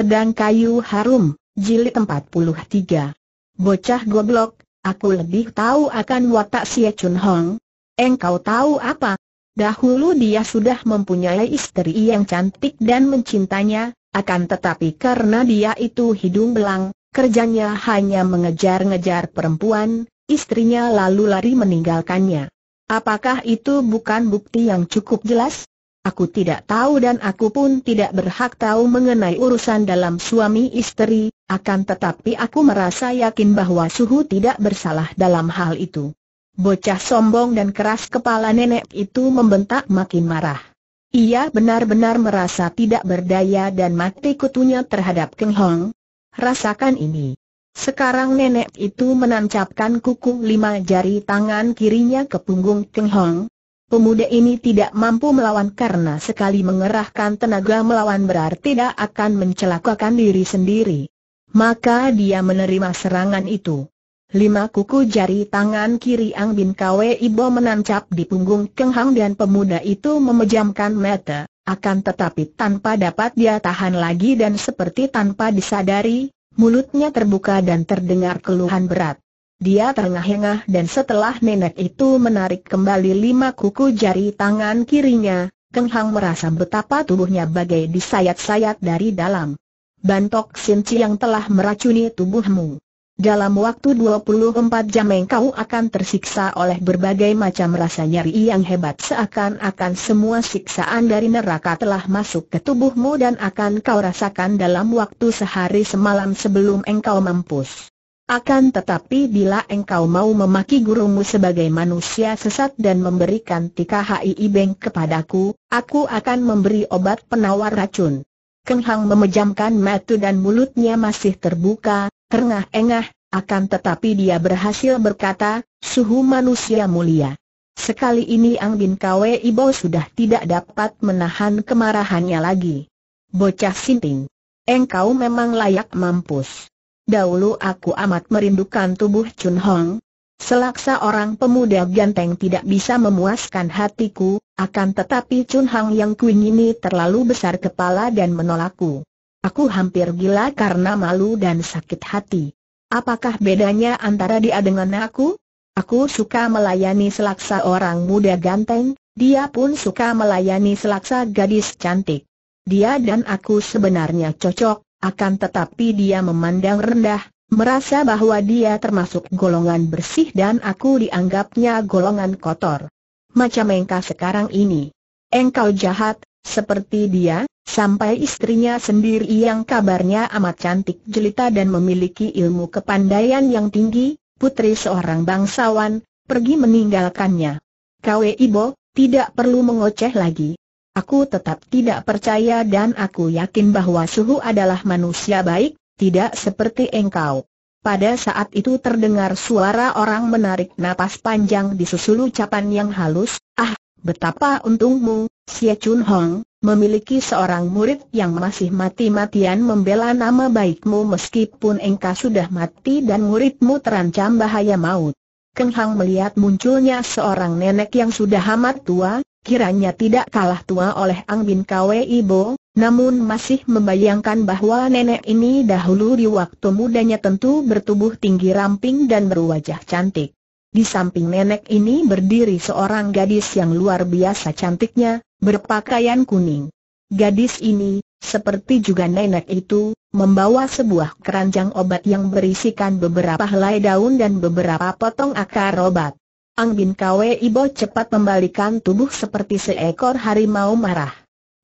Pedang Kayu Harum, Jilid 43 Bocah goblok, aku lebih tahu akan watak Siye Chun Hong. Engkau tahu apa? Dahulu dia sudah mempunyai istri yang cantik dan mencintanya, akan tetapi karena dia itu hidung belang, kerjanya hanya mengejar-ngejar perempuan, istrinya lalu lari meninggalkannya. Apakah itu bukan bukti yang cukup jelas? Aku tidak tahu dan aku pun tidak berhak tahu mengenai urusan dalam suami istri, akan tetapi aku merasa yakin bahwa Suhu tidak bersalah dalam hal itu. Bocah sombong dan keras kepala nenek itu membentak makin marah. Ia benar-benar merasa tidak berdaya dan mati kutunya terhadap Keng Hong. Rasakan ini. Sekarang nenek itu menancapkan kuku lima jari tangan kirinya ke punggung Keng Hong, Pemuda ini tidak mampu melawan karena sekali mengerahkan tenaga melawan berarti tidak akan mencelakakan diri sendiri. Maka dia menerima serangan itu. Lima kuku jari tangan kiri Ang Bin Kwe Ibo menancap di punggung Keng Hang dan pemuda itu memejamkan mata, akan tetapi tanpa dapat dia tahan lagi dan seperti tanpa disadari, mulutnya terbuka dan terdengar keluhan berat. Dia terengah-engah dan setelah nenek itu menarik kembali lima kuku jari tangan kirinya, Keng Hang merasa betapa tubuhnya bagai disayat-sayat dari dalam. Bantok Sinci yang telah meracuni tubuhmu. Dalam waktu 24 jam engkau akan tersiksa oleh berbagai macam rasa nyeri yang hebat seakan-akan semua siksaan dari neraka telah masuk ke tubuhmu dan akan kau rasakan dalam waktu sehari semalam sebelum engkau mampus. Akan tetapi bila engkau mau memaki gurumu sebagai manusia sesat dan memberikan tika HII ibeng kepadaku, aku akan memberi obat penawar racun. Keng Hang memejamkan mata dan mulutnya masih terbuka, terengah-engah, akan tetapi dia berhasil berkata, suhu manusia mulia. Sekali ini Ang Bin Kwe Ibo sudah tidak dapat menahan kemarahannya lagi. Bocah sinting. Engkau memang layak mampus dahulu aku amat merindukan tubuh Chun Hong. Selaksa orang pemuda ganteng tidak bisa memuaskan hatiku, akan tetapi Chun Hong yang kuingini ini terlalu besar kepala dan menolakku. Aku hampir gila karena malu dan sakit hati. Apakah bedanya antara dia dengan aku? Aku suka melayani selaksa orang muda ganteng, dia pun suka melayani selaksa gadis cantik. Dia dan aku sebenarnya cocok, akan tetapi dia memandang rendah, merasa bahwa dia termasuk golongan bersih dan aku dianggapnya golongan kotor. Macam engkau sekarang ini. Engkau jahat, seperti dia, sampai istrinya sendiri yang kabarnya amat cantik jelita dan memiliki ilmu kepandaian yang tinggi, putri seorang bangsawan, pergi meninggalkannya. Kwe Ibo, tidak perlu mengoceh lagi. Aku tetap tidak percaya dan aku yakin bahwa Suhu adalah manusia baik, tidak seperti engkau. Pada saat itu terdengar suara orang menarik napas panjang disusul ucapan yang halus, ah, betapa untungmu, Xie Chun Hong, memiliki seorang murid yang masih mati-matian membela nama baikmu meskipun engkau sudah mati dan muridmu terancam bahaya maut. Keng Hang melihat munculnya seorang nenek yang sudah amat tua, Kiranya tidak kalah tua oleh Ang Bin Kwe Ibo, namun masih membayangkan bahwa nenek ini dahulu di waktu mudanya tentu bertubuh tinggi ramping dan berwajah cantik. Di samping nenek ini berdiri seorang gadis yang luar biasa cantiknya, berpakaian kuning. Gadis ini, seperti juga nenek itu, membawa sebuah keranjang obat yang berisikan beberapa helai daun dan beberapa potong akar obat. Ang Bin Kwe Ibo cepat membalikan tubuh seperti seekor harimau marah.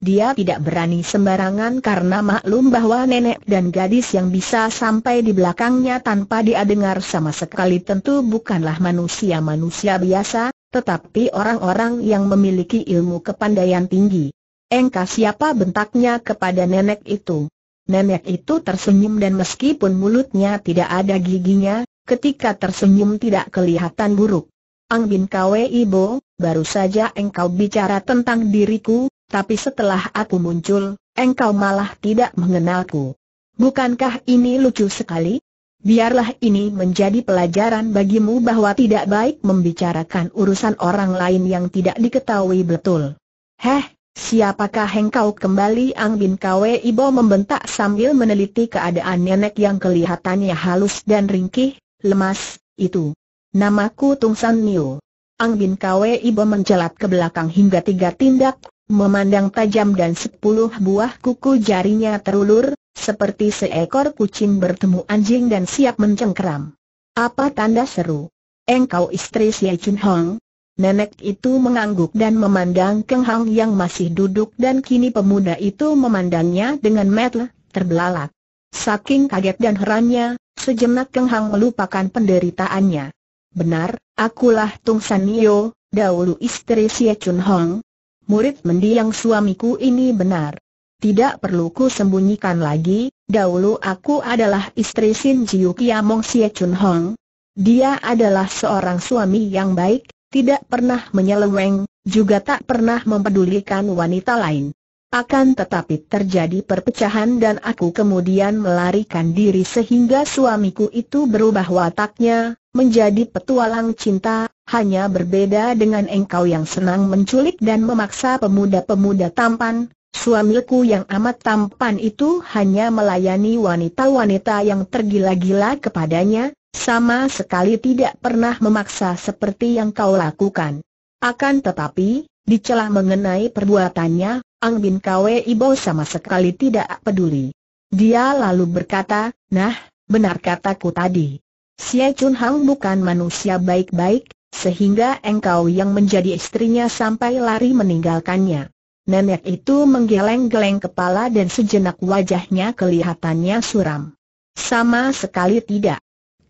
Dia tidak berani sembarangan karena maklum bahwa nenek dan gadis yang bisa sampai di belakangnya tanpa dia dengar sama sekali tentu bukanlah manusia-manusia biasa, tetapi orang-orang yang memiliki ilmu kepandaian tinggi. Engkau siapa bentaknya kepada nenek itu? Nenek itu tersenyum dan meskipun mulutnya tidak ada giginya, ketika tersenyum tidak kelihatan buruk. Angbin Kwe Ibo, baru saja engkau bicara tentang diriku, tapi setelah aku muncul, engkau malah tidak mengenalku. Bukankah ini lucu sekali? Biarlah ini menjadi pelajaran bagimu bahwa tidak baik membicarakan urusan orang lain yang tidak diketahui betul. Heh, siapakah engkau kembali Angbin Kwe Ibo membentak sambil meneliti keadaan nenek yang kelihatannya halus dan ringkih, lemas, itu. Namaku Tung San Niu. Ang Bin Kwe Ibo mencelat ke belakang hingga tiga tindak, memandang tajam dan sepuluh buah kuku jarinya terulur, seperti seekor kucing bertemu anjing dan siap mencengkeram. Apa tanda seru? Engkau istri Xie Chun Hong? Nenek itu mengangguk dan memandang Keng Hang yang masih duduk dan kini pemuda itu memandangnya dengan metel, terbelalak. Saking kaget dan herannya, sejenak Keng Hang melupakan penderitaannya. Benar, akulah Tung San Nio, dahulu istri Xie Chun Hong. Murid mendiang suamiku ini benar. Tidak perlu ku sembunyikan lagi, dahulu aku adalah istri Sin Jiu Kiamong Xie Chun Hong. Dia adalah seorang suami yang baik, tidak pernah menyeleweng, juga tak pernah mempedulikan wanita lain. Akan tetapi terjadi perpecahan dan aku kemudian melarikan diri sehingga suamiku itu berubah wataknya, menjadi petualang cinta, hanya berbeda dengan engkau yang senang menculik dan memaksa pemuda-pemuda tampan, suamiku yang amat tampan itu hanya melayani wanita-wanita yang tergila-gila kepadanya, sama sekali tidak pernah memaksa seperti yang kau lakukan. Akan tetapi, di celah mengenai perbuatannya, Ang Bin Kwe Ibo sama sekali tidak peduli. Dia lalu berkata, nah, benar kataku tadi. Xie Chun Hang bukan manusia baik-baik, sehingga engkau yang menjadi istrinya sampai lari meninggalkannya. Nenek itu menggeleng-geleng kepala dan sejenak wajahnya kelihatannya suram. Sama sekali tidak.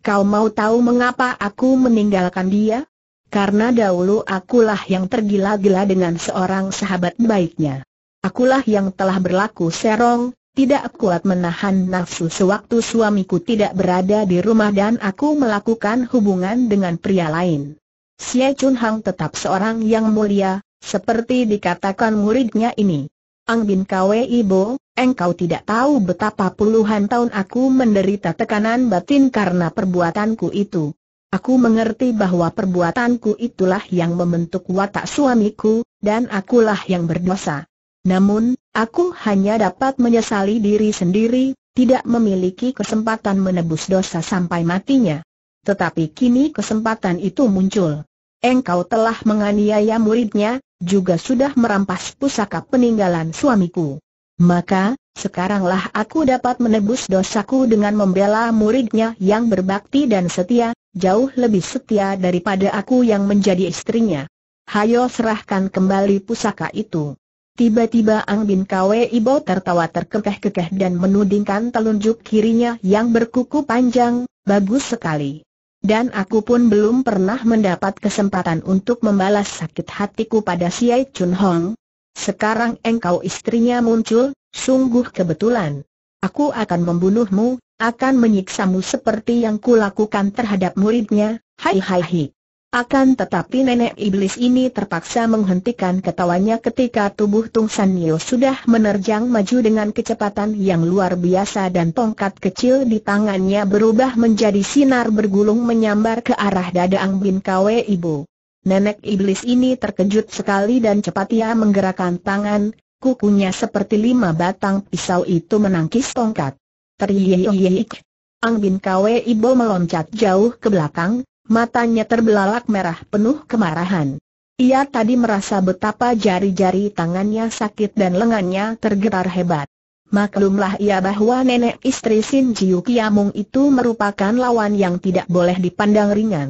Kau mau tahu mengapa aku meninggalkan dia? Karena dahulu akulah yang tergila-gila dengan seorang sahabat baiknya. Akulah yang telah berlaku serong, tidak kuat menahan nafsu sewaktu suamiku tidak berada di rumah dan aku melakukan hubungan dengan pria lain. Xie Chun Hang tetap seorang yang mulia, seperti dikatakan muridnya ini. Ang Bin Kwe Ibo, engkau tidak tahu betapa puluhan tahun aku menderita tekanan batin karena perbuatanku itu. Aku mengerti bahwa perbuatanku itulah yang membentuk watak suamiku, dan akulah yang berdosa. Namun, aku hanya dapat menyesali diri sendiri, tidak memiliki kesempatan menebus dosa sampai matinya. Tetapi kini kesempatan itu muncul. Engkau telah menganiaya muridnya, juga sudah merampas pusaka peninggalan suamiku. Maka, sekaranglah aku dapat menebus dosaku dengan membela muridnya yang berbakti dan setia, jauh lebih setia daripada aku yang menjadi istrinya. Hayo serahkan kembali pusaka itu. Tiba-tiba Ang Bin Kwe Ibo tertawa terkekeh-kekeh dan menudingkan telunjuk kirinya yang berkuku panjang, bagus sekali. Dan aku pun belum pernah mendapat kesempatan untuk membalas sakit hatiku pada si Ai Chun Hong. Sekarang engkau istrinya muncul, sungguh kebetulan. Aku akan membunuhmu, akan menyiksamu seperti yang kulakukan terhadap muridnya, hai hai hai. Akan tetapi nenek iblis ini terpaksa menghentikan ketawanya ketika tubuh Tung San Nio sudah menerjang maju dengan kecepatan yang luar biasa dan tongkat kecil di tangannya berubah menjadi sinar bergulung menyambar ke arah dada Ang Bin Kwe Ibu. Nenek iblis ini terkejut sekali dan cepat ia menggerakkan tangan, kukunya seperti lima batang pisau itu menangkis tongkat. Teriyeyeyeik. Ang Bin Kwe Ibu meloncat jauh ke belakang, matanya terbelalak merah penuh kemarahan. Ia tadi merasa betapa jari-jari tangannya sakit dan lengannya tergetar hebat. Maklumlah ia bahwa nenek istri Sin Jiu Kiamung itu merupakan lawan yang tidak boleh dipandang ringan.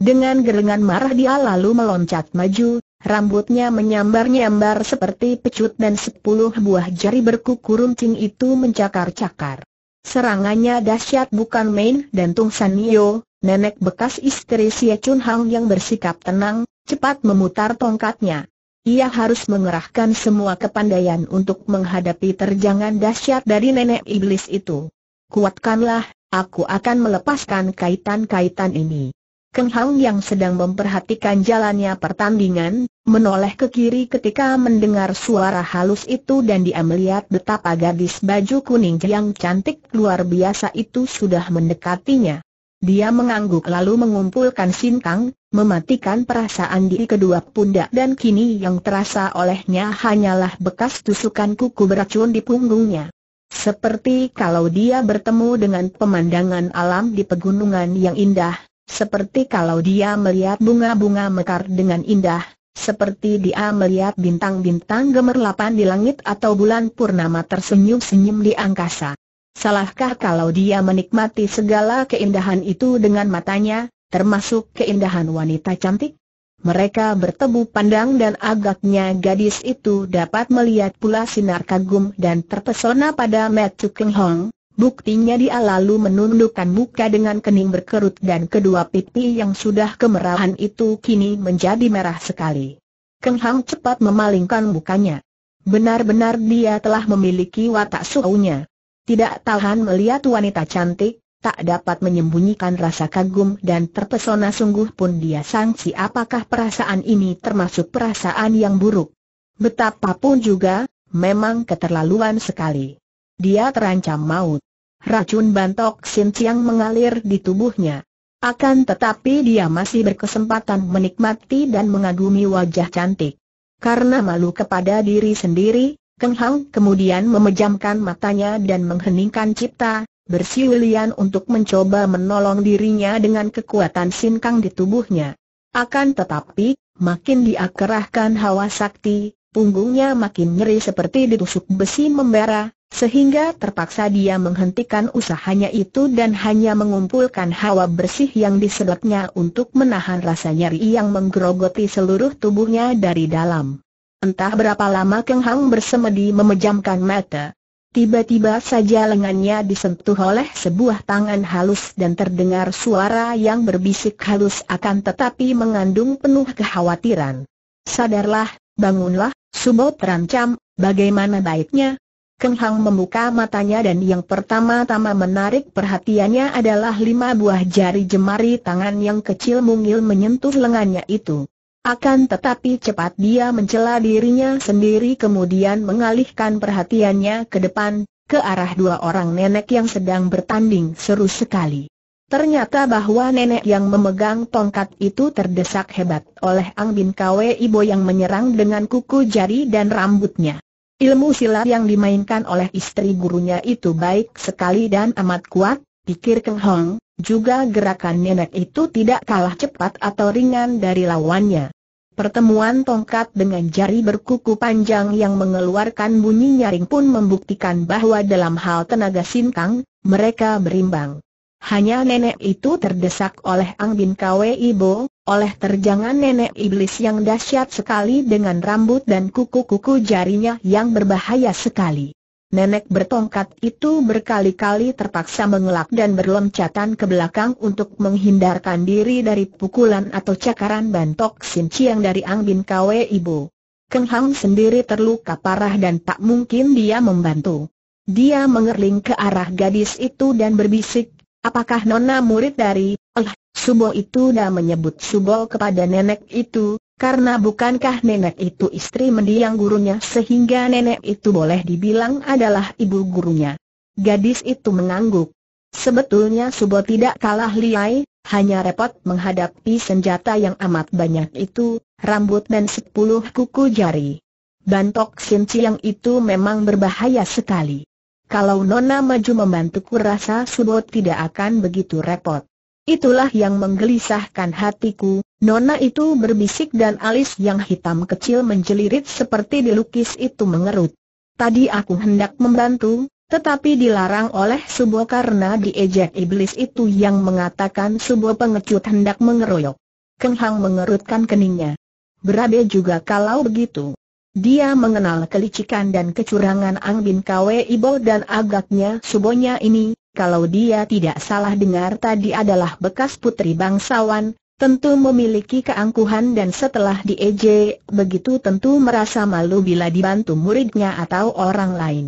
Dengan gerengan marah dia lalu meloncat maju, rambutnya menyambar-nyambar seperti pecut dan sepuluh buah jari berkuku runcing itu mencakar-cakar. Serangannya dahsyat bukan main dan Tung San Nio, Nenek bekas istri Xie Chun Hang yang bersikap tenang, cepat memutar tongkatnya. Ia harus mengerahkan semua kepandaian untuk menghadapi terjangan dahsyat dari nenek iblis itu. Kuatkanlah, aku akan melepaskan kaitan-kaitan ini. Keng Hang yang sedang memperhatikan jalannya pertandingan, menoleh ke kiri ketika mendengar suara halus itu dan dia melihat betapa gadis baju kuning yang cantik luar biasa itu sudah mendekatinya. Dia mengangguk lalu mengumpulkan sintang, mematikan perasaan di kedua pundak dan kini yang terasa olehnya hanyalah bekas tusukan kuku beracun di punggungnya. Seperti kalau dia bertemu dengan pemandangan alam di pegunungan yang indah, seperti kalau dia melihat bunga-bunga mekar dengan indah, seperti dia melihat bintang-bintang gemerlapan di langit atau bulan purnama tersenyum-senyum di angkasa. Salahkah kalau dia menikmati segala keindahan itu dengan matanya, termasuk keindahan wanita cantik? Mereka bertemu pandang dan agaknya gadis itu dapat melihat pula sinar kagum dan terpesona pada Matthew Keng Hong. Buktinya dia lalu menundukkan muka dengan kening berkerut dan kedua pipi yang sudah kemerahan itu kini menjadi merah sekali. Keng Hang cepat memalingkan mukanya. Benar-benar dia telah memiliki watak suhunya. Tidak tahan melihat wanita cantik, tak dapat menyembunyikan rasa kagum dan terpesona sungguh pun dia sangsi apakah perasaan ini termasuk perasaan yang buruk. Betapapun juga, memang keterlaluan sekali. Dia terancam maut. Racun bantok sinciang mengalir di tubuhnya. Akan tetapi dia masih berkesempatan menikmati dan mengagumi wajah cantik. Karena malu kepada diri sendiri, Keng Hang kemudian memejamkan matanya dan mengheningkan cipta, bersiulian untuk mencoba menolong dirinya dengan kekuatan sinkang di tubuhnya. Akan tetapi, makin diakerahkan hawa sakti, punggungnya makin nyeri seperti ditusuk besi membara, sehingga terpaksa dia menghentikan usahanya itu dan hanya mengumpulkan hawa bersih yang disedotnya untuk menahan rasa nyeri yang menggerogoti seluruh tubuhnya dari dalam. Entah berapa lama Keng Hang bersemedi memejamkan mata. Tiba-tiba saja lengannya disentuh oleh sebuah tangan halus dan terdengar suara yang berbisik halus akan tetapi mengandung penuh kekhawatiran. Sadarlah, bangunlah, Subo terancam, bagaimana baiknya? Keng Hang membuka matanya dan yang pertama-tama menarik perhatiannya adalah lima buah jari jemari tangan yang kecil mungil menyentuh lengannya itu. Akan tetapi cepat dia mencela dirinya sendiri kemudian mengalihkan perhatiannya ke depan, ke arah dua orang nenek yang sedang bertanding seru sekali. Ternyata bahwa nenek yang memegang tongkat itu terdesak hebat oleh Ang Bin Kwe Ibo yang menyerang dengan kuku jari dan rambutnya. Ilmu silat yang dimainkan oleh istri gurunya itu baik sekali dan amat kuat, pikir Keng Hong, juga gerakan nenek itu tidak kalah cepat atau ringan dari lawannya. Pertemuan tongkat dengan jari berkuku panjang yang mengeluarkan bunyi nyaring pun membuktikan bahwa dalam hal tenaga sintang, mereka berimbang. Hanya nenek itu terdesak oleh Ang Bin Kwe Ibo, oleh terjangan nenek iblis yang dahsyat sekali dengan rambut dan kuku-kuku jarinya yang berbahaya sekali nenek bertongkat itu berkali-kali terpaksa mengelak dan berloncatan ke belakang untuk menghindarkan diri dari pukulan atau cakaran bantok sinciang dari ang bin Kwe Ibu. Keng Hang sendiri terluka parah dan tak mungkin dia membantu. Dia mengerling ke arah gadis itu dan berbisik, apakah nona murid dari, eh, Subo itu dah menyebut Subo kepada nenek itu, karena bukankah nenek itu istri mendiang gurunya sehingga nenek itu boleh dibilang adalah ibu gurunya. Gadis itu mengangguk. Sebetulnya Subo tidak kalah liai, hanya repot menghadapi senjata yang amat banyak itu, rambut dan sepuluh kuku jari. Bantok yang itu memang berbahaya sekali. Kalau Nona maju membantuku rasa Subo tidak akan begitu repot. Itulah yang menggelisahkan hatiku, Nona itu berbisik dan alis yang hitam kecil menjelirit seperti dilukis itu mengerut. Tadi aku hendak membantu, tetapi dilarang oleh Subo karena diejek iblis itu yang mengatakan Subo pengecut hendak mengeroyok. Keng Hang mengerutkan keningnya. Berabe juga kalau begitu. Dia mengenal kelicikan dan kecurangan Ang Bin Kwe Ibo dan agaknya Subonya ini, kalau dia tidak salah dengar tadi adalah bekas putri bangsawan, Tentu memiliki keangkuhan dan setelah diejek, begitu tentu merasa malu bila dibantu muridnya atau orang lain.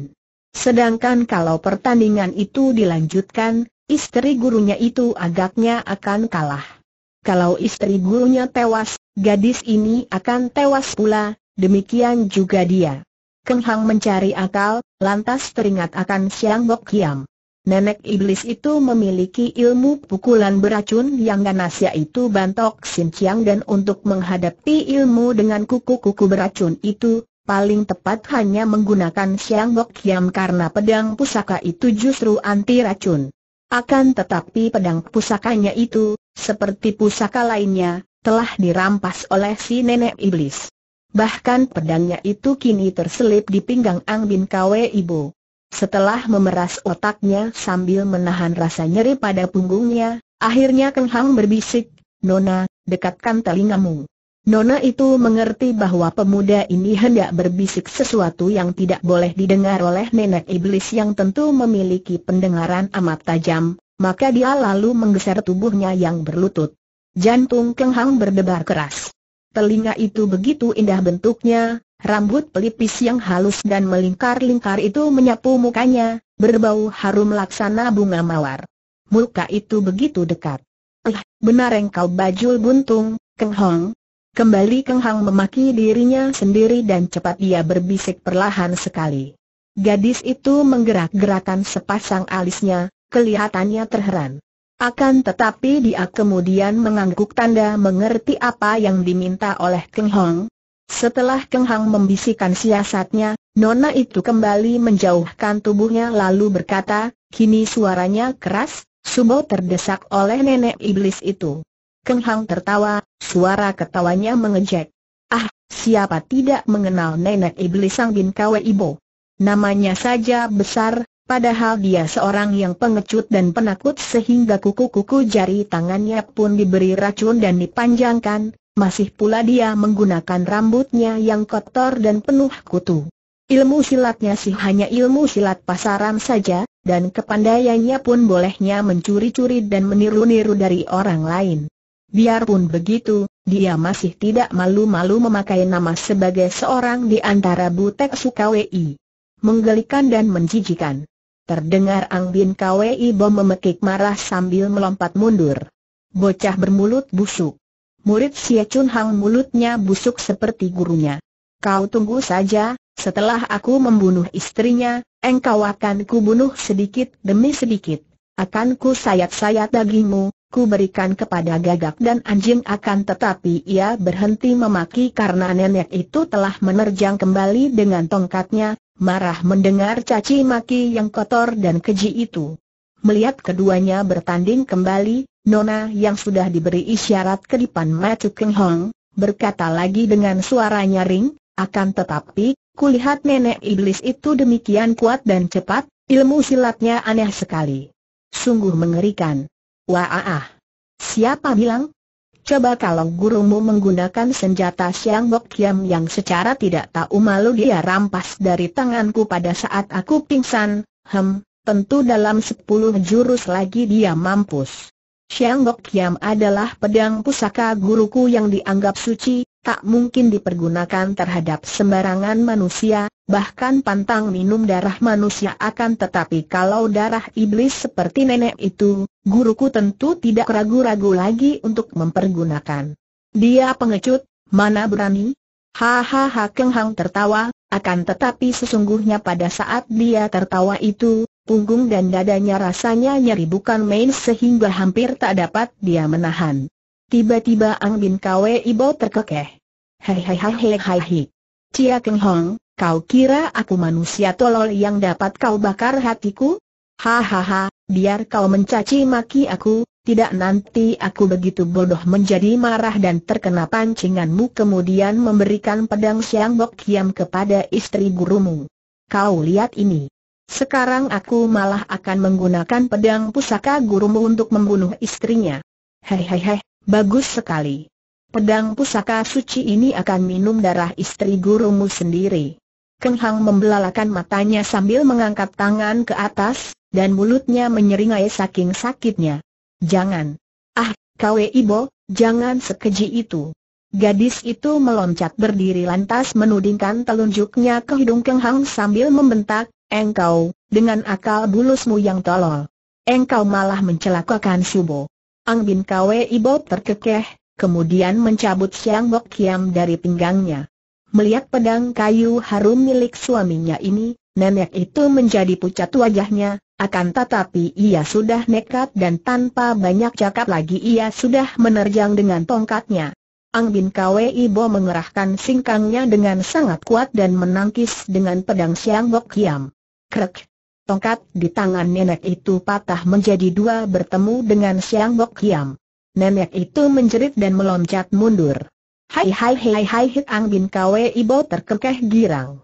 Sedangkan kalau pertandingan itu dilanjutkan, istri gurunya itu agaknya akan kalah. Kalau istri gurunya tewas, gadis ini akan tewas pula, demikian juga dia. Keng Hang mencari akal, lantas teringat akan Siang Bok Kiam. Nenek iblis itu memiliki ilmu pukulan beracun yang ganas yaitu bantok sinciang dan untuk menghadapi ilmu dengan kuku-kuku beracun itu, paling tepat hanya menggunakan siang bok yam karena pedang pusaka itu justru anti racun. Akan tetapi pedang pusakanya itu, seperti pusaka lainnya, telah dirampas oleh si nenek iblis. Bahkan pedangnya itu kini terselip di pinggang Ang Bin Kwe Ibu. Setelah memeras otaknya sambil menahan rasa nyeri pada punggungnya, akhirnya Keng Hang berbisik, Nona, dekatkan telingamu. Nona itu mengerti bahwa pemuda ini hendak berbisik sesuatu yang tidak boleh didengar oleh nenek iblis yang tentu memiliki pendengaran amat tajam, maka dia lalu menggeser tubuhnya yang berlutut. Jantung Keng Hang berdebar keras. Telinga itu begitu indah bentuknya, Rambut pelipis yang halus dan melingkar-lingkar itu menyapu mukanya, berbau harum laksana bunga mawar. Muka itu begitu dekat. Eh, benar engkau bajul buntung, Keng Hong. Kembali Keng Hong memaki dirinya sendiri dan cepat ia berbisik perlahan sekali. Gadis itu menggerak-gerakan sepasang alisnya, kelihatannya terheran. Akan tetapi dia kemudian mengangguk tanda mengerti apa yang diminta oleh Keng Hong, setelah Keng Hang membisikkan siasatnya, Nona itu kembali menjauhkan tubuhnya lalu berkata, kini suaranya keras, Subo terdesak oleh nenek iblis itu. Keng Hang tertawa, suara ketawanya mengejek. Ah, siapa tidak mengenal nenek iblis Sang Bin Kwe Ibo? Namanya saja besar, Padahal dia seorang yang pengecut dan penakut sehingga kuku-kuku jari tangannya pun diberi racun dan dipanjangkan, masih pula dia menggunakan rambutnya yang kotor dan penuh kutu. Ilmu silatnya sih hanya ilmu silat pasaran saja, dan kepandaiannya pun bolehnya mencuri-curi dan meniru-niru dari orang lain. Biarpun begitu, dia masih tidak malu-malu memakai nama sebagai seorang di antara butek Sukawi. Menggelikan dan menjijikan. Terdengar Ang Bin Kwei Bom memekik marah sambil melompat mundur. Bocah bermulut busuk murid Xie Chun Hang mulutnya busuk seperti gurunya. Kau tunggu saja, setelah aku membunuh istrinya, engkau akan kubunuh sedikit demi sedikit. Akan ku sayat-sayat dagingmu, ku berikan kepada gagak dan anjing akan tetapi ia berhenti memaki karena nenek itu telah menerjang kembali dengan tongkatnya, marah mendengar caci maki yang kotor dan keji itu. Melihat keduanya bertanding kembali, Nona yang sudah diberi isyarat depan Macu Keng Hong, berkata lagi dengan suara nyaring, akan tetapi, kulihat nenek iblis itu demikian kuat dan cepat, ilmu silatnya aneh sekali. Sungguh mengerikan. Wah ah. Siapa bilang? Coba kalau gurumu menggunakan senjata Siang Bok Kiam yang secara tidak tahu malu dia rampas dari tanganku pada saat aku pingsan, hem, tentu dalam sepuluh jurus lagi dia mampus. Shanggok Kiam adalah pedang pusaka guruku yang dianggap suci, tak mungkin dipergunakan terhadap sembarangan manusia, bahkan pantang minum darah manusia akan tetapi kalau darah iblis seperti nenek itu, guruku tentu tidak ragu-ragu lagi untuk mempergunakan. Dia pengecut, mana berani? Hahaha kenghang tertawa, akan tetapi sesungguhnya pada saat dia tertawa itu, punggung dan dadanya rasanya nyeri bukan main sehingga hampir tak dapat dia menahan. Tiba-tiba Ang Bin Kwe Ibo terkekeh. Hei hei hei hei hei hei. Cia Keng Hong, kau kira aku manusia tolol yang dapat kau bakar hatiku? Hahaha, biar kau mencaci maki aku, tidak nanti aku begitu bodoh menjadi marah dan terkena pancinganmu kemudian memberikan pedang siang bok kiam kepada istri gurumu. Kau lihat ini. Sekarang aku malah akan menggunakan pedang pusaka gurumu untuk membunuh istrinya. Hehehe, bagus sekali. Pedang pusaka suci ini akan minum darah istri gurumu sendiri. Keng Hang membelalakan matanya sambil mengangkat tangan ke atas, dan mulutnya menyeringai saking sakitnya. Jangan. Ah, Kwe Ibo, jangan sekeji itu. Gadis itu meloncat berdiri lantas menudingkan telunjuknya ke hidung Keng Hang sambil membentak, Engkau, dengan akal bulusmu yang tolol. Engkau malah mencelakakan Subo. Ang Bin Kwe Ibo terkekeh, kemudian mencabut Siang Bok Kiam dari pinggangnya. Melihat pedang kayu harum milik suaminya ini, nenek itu menjadi pucat wajahnya, akan tetapi ia sudah nekat dan tanpa banyak cakap lagi ia sudah menerjang dengan tongkatnya. Ang Bin Kwe Ibo mengerahkan singkangnya dengan sangat kuat dan menangkis dengan pedang Siang Bok Kiam. Krek. Tongkat di tangan nenek itu patah menjadi dua bertemu dengan Siang Bok Hiam. Nenek itu menjerit dan meloncat mundur. Hai hai hai hai hit Ang Bin Kwe Ibo terkekeh girang.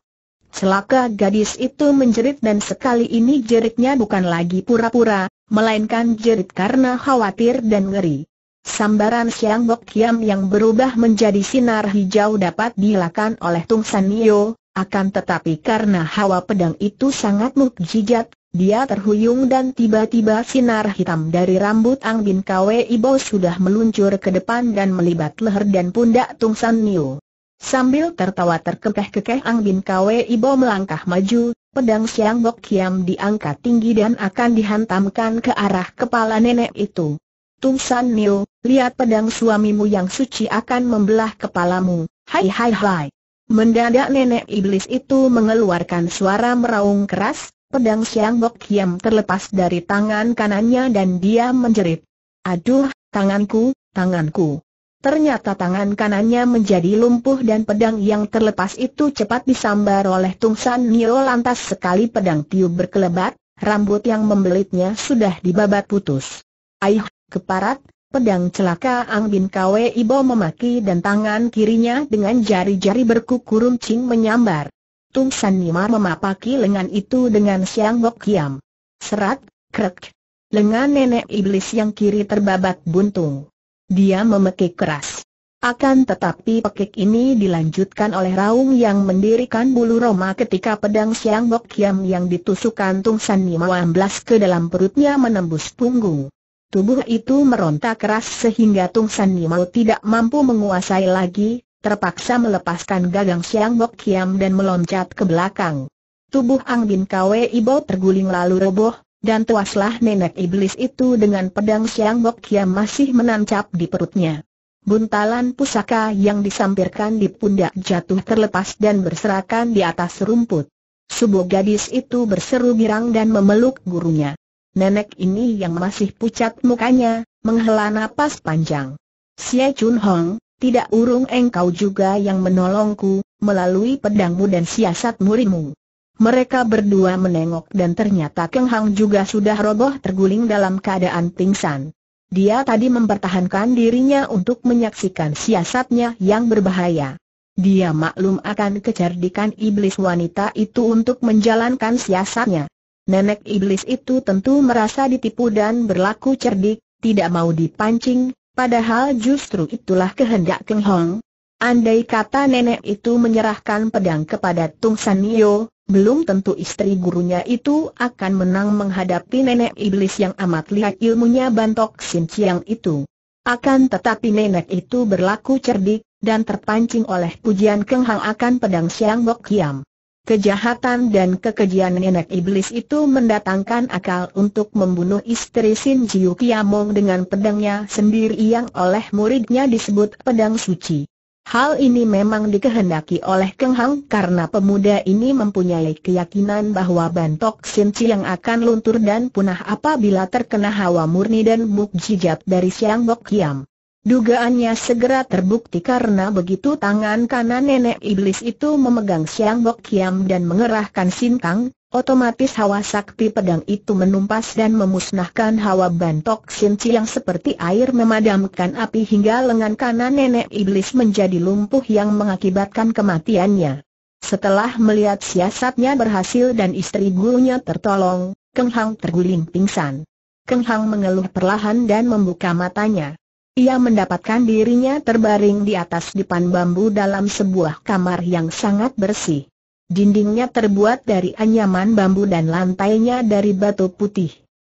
Celaka gadis itu menjerit dan sekali ini jeritnya bukan lagi pura-pura, melainkan jerit karena khawatir dan ngeri. Sambaran Siang Bok hiam yang berubah menjadi sinar hijau dapat dilakukan oleh Tung San Nio, akan tetapi karena hawa pedang itu sangat mukjizat, dia terhuyung dan tiba-tiba sinar hitam dari rambut Ang Bin Kwe Ibo sudah meluncur ke depan dan melibat leher dan pundak Tung San Niu. Sambil tertawa terkekeh-kekeh Ang Bin Kwe Ibo melangkah maju, pedang Siang Bok Kiam diangkat tinggi dan akan dihantamkan ke arah kepala nenek itu. Tung San Niu, lihat pedang suamimu yang suci akan membelah kepalamu, hai hai hai. Mendadak nenek iblis itu mengeluarkan suara meraung keras, pedang Siang Bok Kiam terlepas dari tangan kanannya dan dia menjerit. Aduh, tanganku, tanganku. Ternyata tangan kanannya menjadi lumpuh dan pedang yang terlepas itu cepat disambar oleh Tung San Nio lantas sekali pedang tiu berkelebat, rambut yang membelitnya sudah dibabat putus. Aih, keparat, Pedang celaka Ang Bin Kwe Ibo memaki dan tangan kirinya dengan jari-jari berkuku runcing menyambar. Tung San Nima memapaki lengan itu dengan siang bok kiam. Serat, krek. Lengan nenek iblis yang kiri terbabat buntung. Dia memekik keras. Akan tetapi pekik ini dilanjutkan oleh Raung yang mendirikan bulu Roma ketika pedang siang bok kiam yang ditusukan Tung San Nima amblas ke dalam perutnya menembus punggung. Tubuh itu meronta keras sehingga Tung San Nimo tidak mampu menguasai lagi, terpaksa melepaskan gagang Siang Bok Kiam dan meloncat ke belakang. Tubuh Ang Bin Kwe Ibo terguling lalu roboh, dan tuaslah nenek iblis itu dengan pedang Siang Bok Kiam masih menancap di perutnya. Buntalan pusaka yang disampirkan di pundak jatuh terlepas dan berserakan di atas rumput. Subuh gadis itu berseru girang dan memeluk gurunya nenek ini yang masih pucat mukanya, menghela napas panjang. Xie Chun Hong, tidak urung engkau juga yang menolongku, melalui pedangmu dan siasat murimu. Mereka berdua menengok dan ternyata Keng Hang juga sudah roboh terguling dalam keadaan pingsan. Dia tadi mempertahankan dirinya untuk menyaksikan siasatnya yang berbahaya. Dia maklum akan kecerdikan iblis wanita itu untuk menjalankan siasatnya. Nenek iblis itu tentu merasa ditipu dan berlaku cerdik, tidak mau dipancing, padahal justru itulah kehendak Keng Hong. Andai kata nenek itu menyerahkan pedang kepada Tung San Nio, belum tentu istri gurunya itu akan menang menghadapi nenek iblis yang amat lihat ilmunya bantok Sin Chiang itu. Akan tetapi nenek itu berlaku cerdik, dan terpancing oleh pujian Keng Hong akan pedang Siang Bok Kiam. Kejahatan dan kekejian nenek iblis itu mendatangkan akal untuk membunuh istri Sin Jiu Kiamong dengan pedangnya sendiri yang oleh muridnya disebut pedang suci. Hal ini memang dikehendaki oleh Keng Hang karena pemuda ini mempunyai keyakinan bahwa bantok Sin yang akan luntur dan punah apabila terkena hawa murni dan mukjizat dari Siang Bok Kiam. Dugaannya segera terbukti karena begitu tangan kanan nenek iblis itu memegang Siang Bok Kiam dan mengerahkan Sintang, otomatis hawa sakti pedang itu menumpas dan memusnahkan hawa bantok Sinci yang seperti air memadamkan api hingga lengan kanan nenek iblis menjadi lumpuh yang mengakibatkan kematiannya. Setelah melihat siasatnya berhasil dan istri gurunya tertolong, Keng Hang terguling pingsan. Keng Hang mengeluh perlahan dan membuka matanya. Ia mendapatkan dirinya terbaring di atas dipan bambu dalam sebuah kamar yang sangat bersih. Dindingnya terbuat dari anyaman bambu dan lantainya dari batu putih.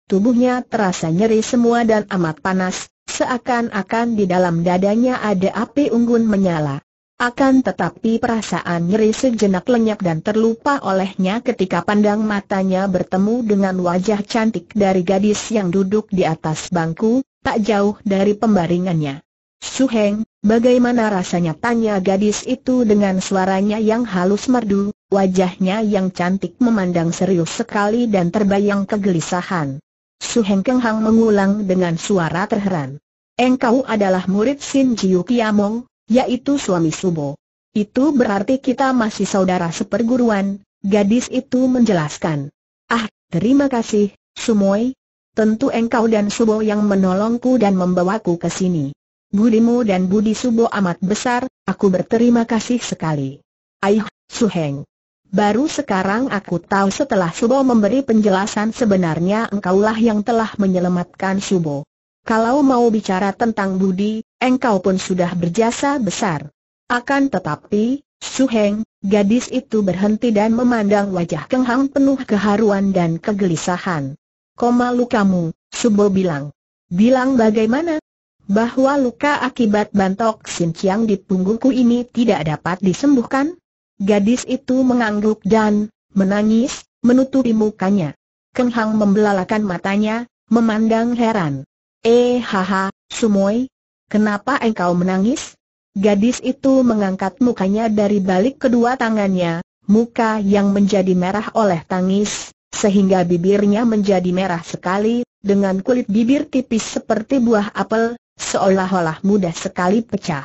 Tubuhnya terasa nyeri semua dan amat panas, seakan-akan di dalam dadanya ada api unggun menyala. Akan tetapi perasaan nyeri sejenak lenyap dan terlupa olehnya ketika pandang matanya bertemu dengan wajah cantik dari gadis yang duduk di atas bangku, tak jauh dari pembaringannya. Suheng, bagaimana rasanya tanya gadis itu dengan suaranya yang halus merdu, wajahnya yang cantik memandang serius sekali dan terbayang kegelisahan. Suheng Kenghang mengulang dengan suara terheran. Engkau adalah murid Sin Jiu Kiamong, yaitu suami Subo. Itu berarti kita masih saudara seperguruan, gadis itu menjelaskan. Ah, terima kasih, Sumoi. Tentu engkau dan Subo yang menolongku dan membawaku ke sini. Budimu dan budi Subo amat besar, aku berterima kasih sekali. Aih, Suheng. Baru sekarang aku tahu setelah Subo memberi penjelasan sebenarnya engkaulah yang telah menyelamatkan Subo. Kalau mau bicara tentang budi, engkau pun sudah berjasa besar. Akan tetapi, Suheng, gadis itu berhenti dan memandang wajah Keng penuh keharuan dan kegelisahan. Koma lukamu, Subo bilang. Bilang bagaimana? Bahwa luka akibat bantok sinciang di punggungku ini tidak dapat disembuhkan? Gadis itu mengangguk dan menangis, menutupi mukanya. Keng Hang membelalakan matanya, memandang heran. Eh haha, Sumoy, kenapa engkau menangis? Gadis itu mengangkat mukanya dari balik kedua tangannya, muka yang menjadi merah oleh tangis, sehingga bibirnya menjadi merah sekali, dengan kulit bibir tipis seperti buah apel, seolah-olah mudah sekali pecah.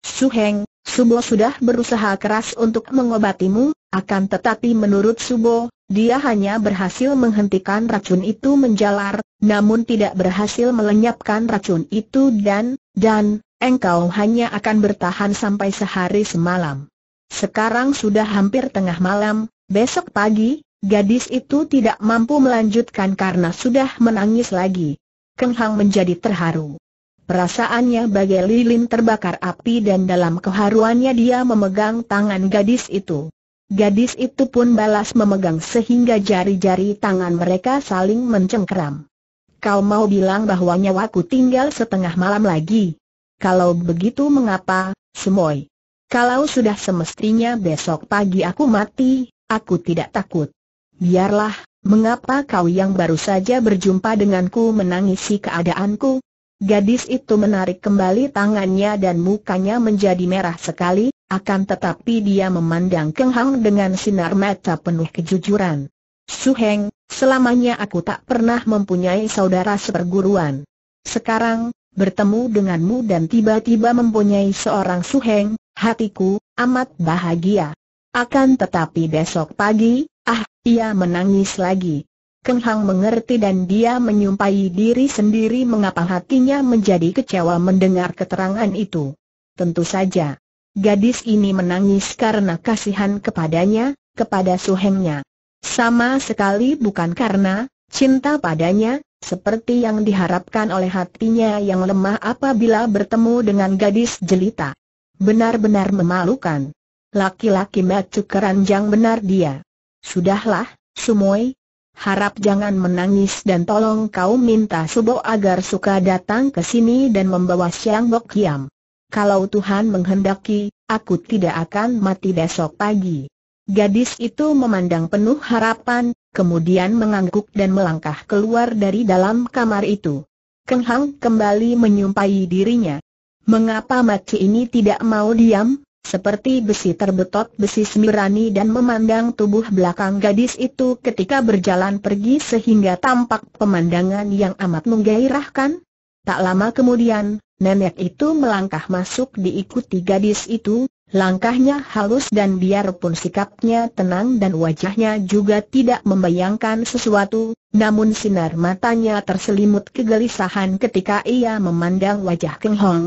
Suheng, Subo sudah berusaha keras untuk mengobatimu, akan tetapi menurut Subo, dia hanya berhasil menghentikan racun itu menjalar, namun tidak berhasil melenyapkan racun itu dan, dan, engkau hanya akan bertahan sampai sehari semalam. Sekarang sudah hampir tengah malam, besok pagi, Gadis itu tidak mampu melanjutkan karena sudah menangis lagi. Keng Hang menjadi terharu. Perasaannya bagai lilin terbakar api dan dalam keharuannya dia memegang tangan gadis itu. Gadis itu pun balas memegang sehingga jari-jari tangan mereka saling mencengkeram. Kau mau bilang bahwa nyawaku tinggal setengah malam lagi? Kalau begitu mengapa, Semoy? Kalau sudah semestinya besok pagi aku mati, aku tidak takut. Biarlah, mengapa kau yang baru saja berjumpa denganku menangisi keadaanku? Gadis itu menarik kembali tangannya dan mukanya menjadi merah sekali, akan tetapi dia memandang Keng Hang dengan sinar mata penuh kejujuran. Suheng, selamanya aku tak pernah mempunyai saudara seperguruan. Sekarang, bertemu denganmu dan tiba-tiba mempunyai seorang Suheng, hatiku, amat bahagia. Akan tetapi besok pagi, ia menangis lagi. Keng Hang mengerti dan dia menyumpahi diri sendiri mengapa hatinya menjadi kecewa mendengar keterangan itu. Tentu saja. Gadis ini menangis karena kasihan kepadanya, kepada suhengnya. Sama sekali bukan karena cinta padanya, seperti yang diharapkan oleh hatinya yang lemah apabila bertemu dengan gadis jelita. Benar-benar memalukan. Laki-laki macu keranjang benar dia. Sudahlah, Sumoy. Harap jangan menangis dan tolong kau minta Subo agar suka datang ke sini dan membawa Siang Bok Kiam. Kalau Tuhan menghendaki, aku tidak akan mati besok pagi. Gadis itu memandang penuh harapan, kemudian mengangguk dan melangkah keluar dari dalam kamar itu. Keng Hang kembali menyumpahi dirinya. Mengapa Maci ini tidak mau diam? seperti besi terbetot besi semirani dan memandang tubuh belakang gadis itu ketika berjalan pergi sehingga tampak pemandangan yang amat menggairahkan. Tak lama kemudian, nenek itu melangkah masuk diikuti gadis itu, langkahnya halus dan biarpun sikapnya tenang dan wajahnya juga tidak membayangkan sesuatu, namun sinar matanya terselimut kegelisahan ketika ia memandang wajah Keng Hong.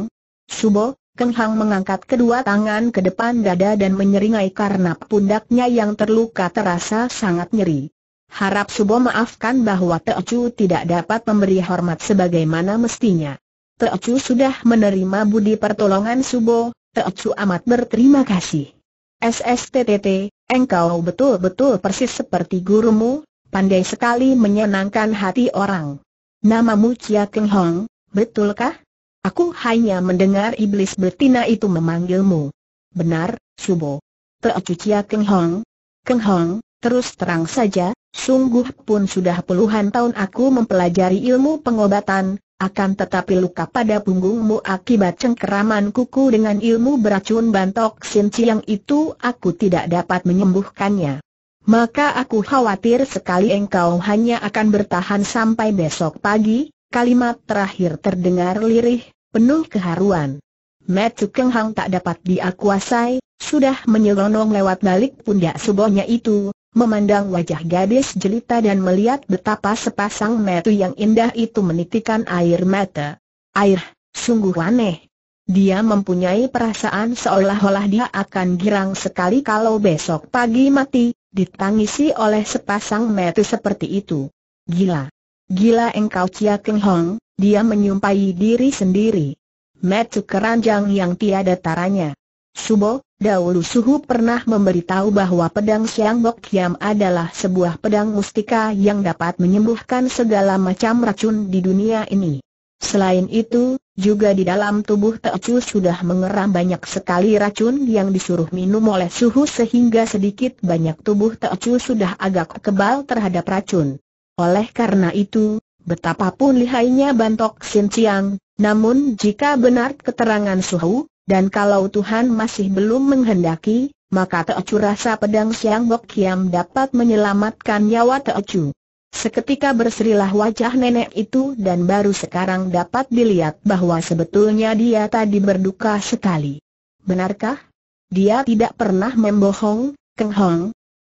Subo, Keng Hang mengangkat kedua tangan ke depan dada dan menyeringai karena pundaknya yang terluka terasa sangat nyeri. Harap Subo maafkan bahwa Teocu tidak dapat memberi hormat sebagaimana mestinya. Teocu sudah menerima budi pertolongan Subo, Teocu amat berterima kasih. SSTTT, engkau betul-betul persis seperti gurumu, pandai sekali menyenangkan hati orang. Namamu Chia Keng Hong, betulkah? Aku hanya mendengar iblis betina itu memanggilmu. Benar, Subo. Teocucia Keng Hong. Keng Hong, terus terang saja, sungguh pun sudah puluhan tahun aku mempelajari ilmu pengobatan, akan tetapi luka pada punggungmu akibat cengkeraman kuku dengan ilmu beracun bantok yang itu aku tidak dapat menyembuhkannya. Maka aku khawatir sekali engkau hanya akan bertahan sampai besok pagi, Kalimat terakhir terdengar lirih, penuh keharuan. Metu Keng tak dapat diakuasai, sudah menyelonong lewat balik pundak subonya itu, memandang wajah gadis jelita dan melihat betapa sepasang metu yang indah itu menitikan air mata. Air, sungguh aneh. Dia mempunyai perasaan seolah-olah dia akan girang sekali kalau besok pagi mati, ditangisi oleh sepasang metu seperti itu. Gila. Gila engkau Chia Keng Hong, dia menyumpai diri sendiri. Metu keranjang yang tiada taranya. Subo, dahulu Suhu pernah memberitahu bahwa pedang Siang Bok Kiam adalah sebuah pedang mustika yang dapat menyembuhkan segala macam racun di dunia ini. Selain itu, juga di dalam tubuh Teocu sudah mengeram banyak sekali racun yang disuruh minum oleh suhu sehingga sedikit banyak tubuh Teocu sudah agak kebal terhadap racun. Oleh karena itu, betapapun lihainya bantok Sin Chiang, namun jika benar keterangan Suhu, dan kalau Tuhan masih belum menghendaki, maka Teocu rasa pedang Siang Bok Kiam dapat menyelamatkan nyawa Teocu. Seketika berserilah wajah nenek itu dan baru sekarang dapat dilihat bahwa sebetulnya dia tadi berduka sekali. Benarkah? Dia tidak pernah membohong, Keng Hong.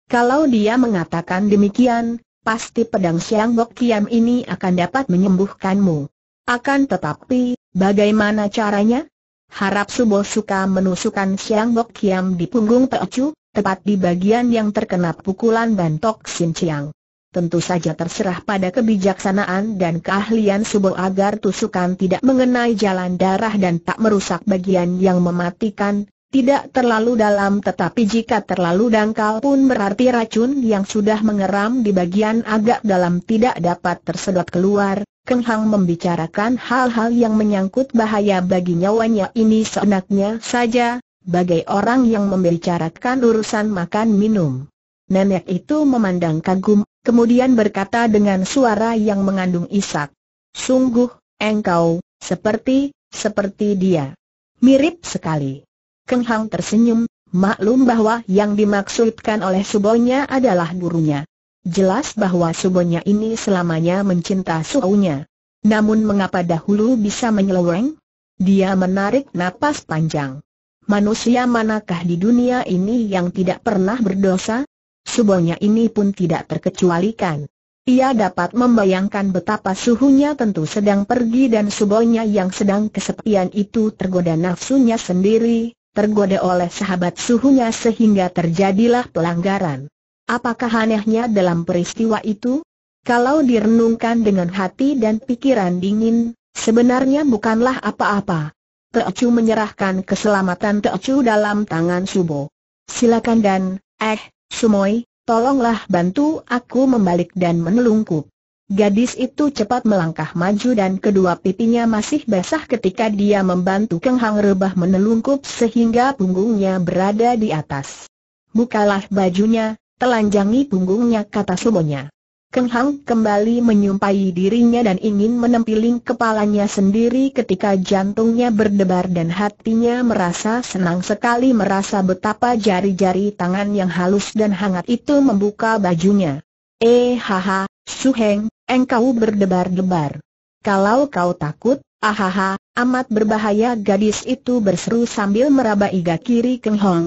Kalau dia mengatakan demikian, pasti pedang Siang Bok Kiam ini akan dapat menyembuhkanmu. Akan tetapi, bagaimana caranya? Harap Subo suka menusukan Siang Bok Kiam di punggung Teocu, tepat di bagian yang terkena pukulan bantok Sin Chiang. Tentu saja terserah pada kebijaksanaan dan keahlian Subo agar tusukan tidak mengenai jalan darah dan tak merusak bagian yang mematikan, tidak terlalu dalam tetapi jika terlalu dangkal pun berarti racun yang sudah mengeram di bagian agak dalam tidak dapat tersedot keluar. Keng Hang membicarakan hal-hal yang menyangkut bahaya bagi nyawanya ini seenaknya saja, bagai orang yang membicarakan urusan makan minum. Nenek itu memandang kagum, kemudian berkata dengan suara yang mengandung isak. Sungguh, engkau, seperti, seperti dia. Mirip sekali. Keng Hang tersenyum, maklum bahwa yang dimaksudkan oleh subonya adalah gurunya. Jelas bahwa subonya ini selamanya mencinta suaunya. Namun mengapa dahulu bisa menyeleweng? Dia menarik napas panjang. Manusia manakah di dunia ini yang tidak pernah berdosa? Subonya ini pun tidak terkecualikan. Ia dapat membayangkan betapa suhunya tentu sedang pergi dan subonya yang sedang kesepian itu tergoda nafsunya sendiri, tergoda oleh sahabat suhunya sehingga terjadilah pelanggaran. Apakah anehnya dalam peristiwa itu? Kalau direnungkan dengan hati dan pikiran dingin, sebenarnya bukanlah apa-apa. Teocu menyerahkan keselamatan Teocu dalam tangan Subo. Silakan dan, eh, Sumoi, tolonglah bantu aku membalik dan menelungkup. Gadis itu cepat melangkah maju dan kedua pipinya masih basah ketika dia membantu Keng Hang Rebah menelungkup sehingga punggungnya berada di atas. Bukalah bajunya, telanjangi punggungnya kata sumonya. Keng Hang kembali menyumpai dirinya dan ingin menempiling kepalanya sendiri ketika jantungnya berdebar dan hatinya merasa senang sekali merasa betapa jari-jari tangan yang halus dan hangat itu membuka bajunya. Eh haha, Su Heng, engkau berdebar-debar. Kalau kau takut, ahaha, amat berbahaya gadis itu berseru sambil meraba iga kiri Keng Hong.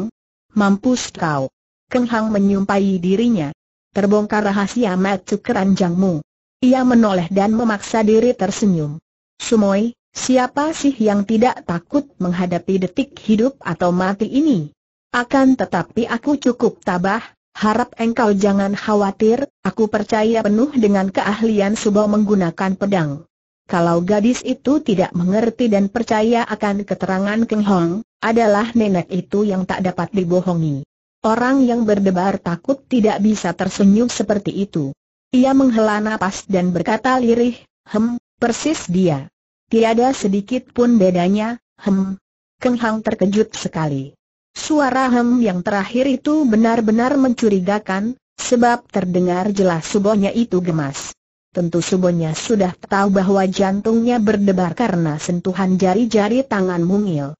Mampus kau. Keng Hong menyumpai dirinya. Terbongkar rahasia matu keranjangmu. Ia menoleh dan memaksa diri tersenyum. Sumoi, siapa sih yang tidak takut menghadapi detik hidup atau mati ini? Akan tetapi aku cukup tabah, Harap engkau jangan khawatir, aku percaya penuh dengan keahlian Subo menggunakan pedang. Kalau gadis itu tidak mengerti dan percaya akan keterangan Keng Hong, adalah nenek itu yang tak dapat dibohongi. Orang yang berdebar takut tidak bisa tersenyum seperti itu. Ia menghela nafas dan berkata lirih, hem, persis dia. Tiada sedikit pun bedanya, hem. Keng hong terkejut sekali. Suara hem yang terakhir itu benar-benar mencurigakan, sebab terdengar jelas subonya itu gemas. Tentu subonya sudah tahu bahwa jantungnya berdebar karena sentuhan jari-jari tangan mungil.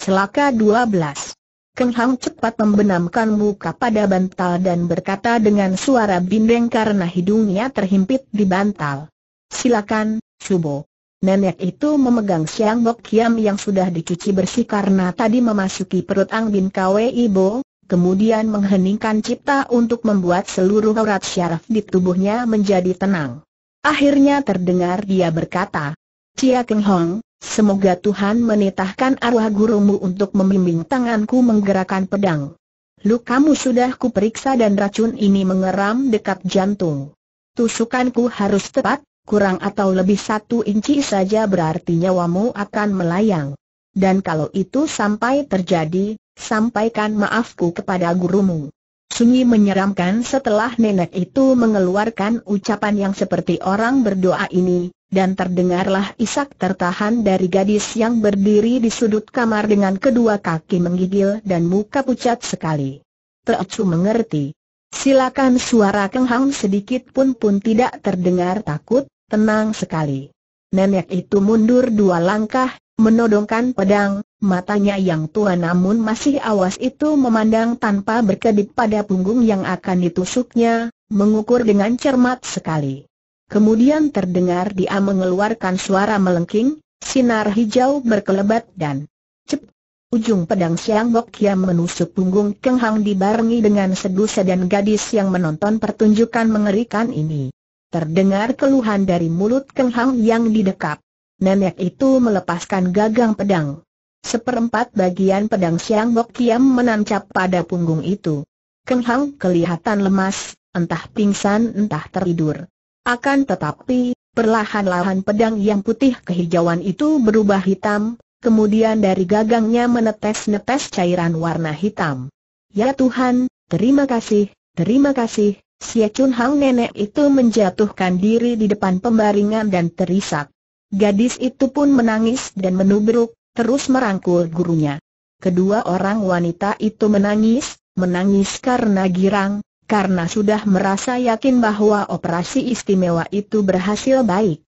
Celaka 12. Keng Hang cepat membenamkan muka pada bantal dan berkata dengan suara bindeng karena hidungnya terhimpit di bantal. Silakan, Subo. Nenek itu memegang siang bok kiam yang sudah dicuci bersih karena tadi memasuki perut Ang Bin Kwe Ibo, kemudian mengheningkan cipta untuk membuat seluruh urat syaraf di tubuhnya menjadi tenang. Akhirnya terdengar dia berkata, Cia Keng Hong, semoga Tuhan menitahkan arwah gurumu untuk membimbing tanganku menggerakkan pedang. Lukamu sudah kuperiksa dan racun ini mengeram dekat jantung. Tusukanku harus tepat, kurang atau lebih satu inci saja berarti nyawamu akan melayang. Dan kalau itu sampai terjadi, sampaikan maafku kepada gurumu. Sunyi menyeramkan setelah nenek itu mengeluarkan ucapan yang seperti orang berdoa ini, dan terdengarlah isak tertahan dari gadis yang berdiri di sudut kamar dengan kedua kaki menggigil dan muka pucat sekali. Teocu mengerti, Silakan suara kenghang sedikit pun pun tidak terdengar takut, tenang sekali. Nenek itu mundur dua langkah, menodongkan pedang, matanya yang tua namun masih awas itu memandang tanpa berkedip pada punggung yang akan ditusuknya, mengukur dengan cermat sekali. Kemudian terdengar dia mengeluarkan suara melengking, sinar hijau berkelebat dan cep Ujung pedang Siang Bok Kiam menusuk punggung Keng Hang dibarengi dengan sedusa dan gadis yang menonton pertunjukan mengerikan ini. Terdengar keluhan dari mulut Keng Hang yang didekap. Nenek itu melepaskan gagang pedang. Seperempat bagian pedang Siang Bok Kiam menancap pada punggung itu. Keng Hang kelihatan lemas, entah pingsan entah tertidur. Akan tetapi, perlahan-lahan pedang yang putih kehijauan itu berubah hitam, kemudian dari gagangnya menetes-netes cairan warna hitam. Ya Tuhan, terima kasih, terima kasih, Xie Chun Hang nenek itu menjatuhkan diri di depan pembaringan dan terisak. Gadis itu pun menangis dan menubruk, terus merangkul gurunya. Kedua orang wanita itu menangis, menangis karena girang, karena sudah merasa yakin bahwa operasi istimewa itu berhasil baik.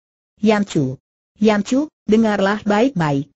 Yancu, Chu, dengarlah baik-baik